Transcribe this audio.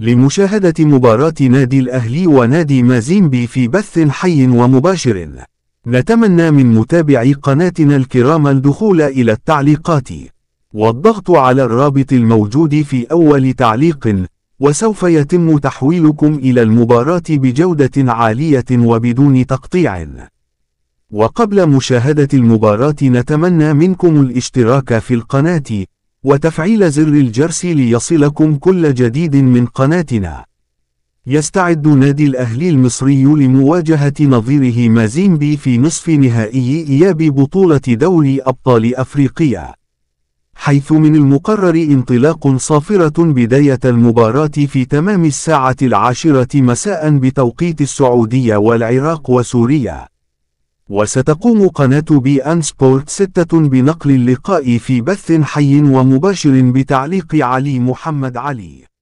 لمشاهدة مباراة نادي الأهلي ونادي مازيمبي في بث حي ومباشر نتمنى من متابعي قناتنا الكرام الدخول إلى التعليقات والضغط على الرابط الموجود في أول تعليق وسوف يتم تحويلكم إلى المباراة بجودة عالية وبدون تقطيع وقبل مشاهدة المباراة نتمنى منكم الاشتراك في القناة وتفعيل زر الجرس ليصلكم كل جديد من قناتنا يستعد نادي الأهلي المصري لمواجهة نظيره مازيمبي في نصف نهائي إياب بطولة دوري أبطال أفريقيا حيث من المقرر انطلاق صافرة بداية المباراة في تمام الساعة العاشرة مساء بتوقيت السعودية والعراق وسوريا وستقوم قناة بي أن سبورت 6 بنقل اللقاء في بث حي ومباشر بتعليق علي محمد علي